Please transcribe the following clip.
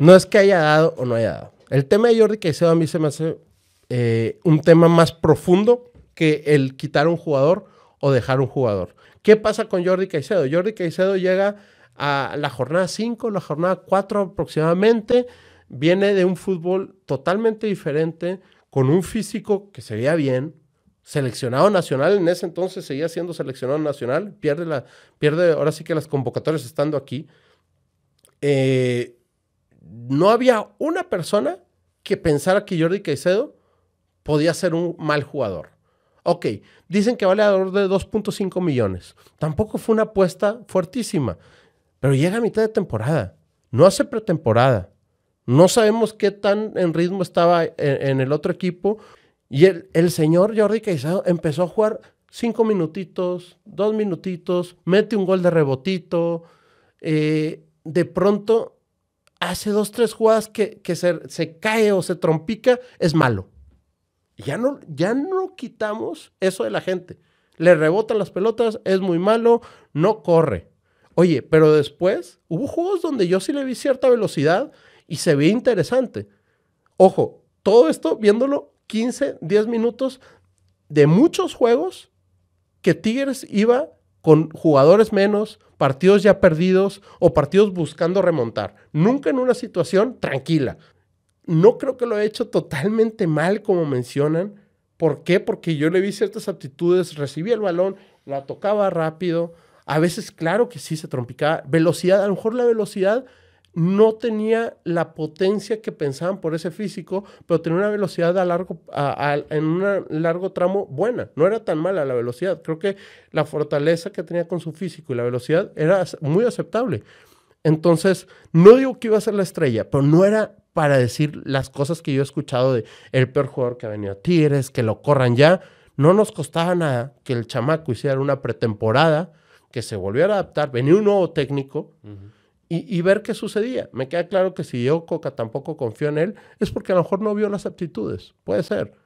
No es que haya dado o no haya dado. El tema de Jordi Caicedo a mí se me hace eh, un tema más profundo que el quitar un jugador o dejar un jugador. ¿Qué pasa con Jordi Caicedo? Jordi Caicedo llega a la jornada 5, la jornada 4 aproximadamente, viene de un fútbol totalmente diferente, con un físico que se veía bien, seleccionado nacional, en ese entonces seguía siendo seleccionado nacional, pierde, la, pierde ahora sí que las convocatorias estando aquí. Eh, no había una persona que pensara que Jordi Caicedo podía ser un mal jugador. Ok, dicen que vale alrededor de 2.5 millones. Tampoco fue una apuesta fuertísima, pero llega a mitad de temporada. No hace pretemporada. No sabemos qué tan en ritmo estaba en, el otro equipo. Y el, señor Jordi Caicedo empezó a jugar cinco minutitos, dos minutitos, mete un gol de rebotito. Eh, de pronto hace dos, tres jugadas que, se, cae o se trompica, es malo. Ya no, ya no quitamos eso de la gente. Le rebotan las pelotas, es muy malo, no corre. Oye, pero después hubo juegos donde yo sí le vi cierta velocidad y se ve interesante. Ojo, todo esto viéndolo 15, 10 minutos de muchos juegos que Tigres iba con jugadores menos, partidos ya perdidos o partidos buscando remontar. Nunca en una situación tranquila. No creo que lo haya hecho totalmente mal como mencionan. ¿Por qué? Porque yo le vi ciertas aptitudes, recibía el balón, la tocaba rápido. A veces, claro que sí se trompicaba. Velocidad, a lo mejor la velocidad no tenía la potencia que pensaban por ese físico, pero tenía una velocidad a largo, en un largo tramo buena. No era tan mala la velocidad. Creo que la fortaleza que tenía con su físico y la velocidad era muy aceptable. Entonces, no digo que iba a ser la estrella, pero no era para decir las cosas que yo he escuchado de el peor jugador que ha venido a Tigres, que lo corran ya. No nos costaba nada que el chamaco hiciera una pretemporada, que se volviera a adaptar, venía un nuevo técnico y, ver qué sucedía. Me queda claro que si yo, Coca, tampoco confío en él, es porque a lo mejor no vio las aptitudes. Puede ser.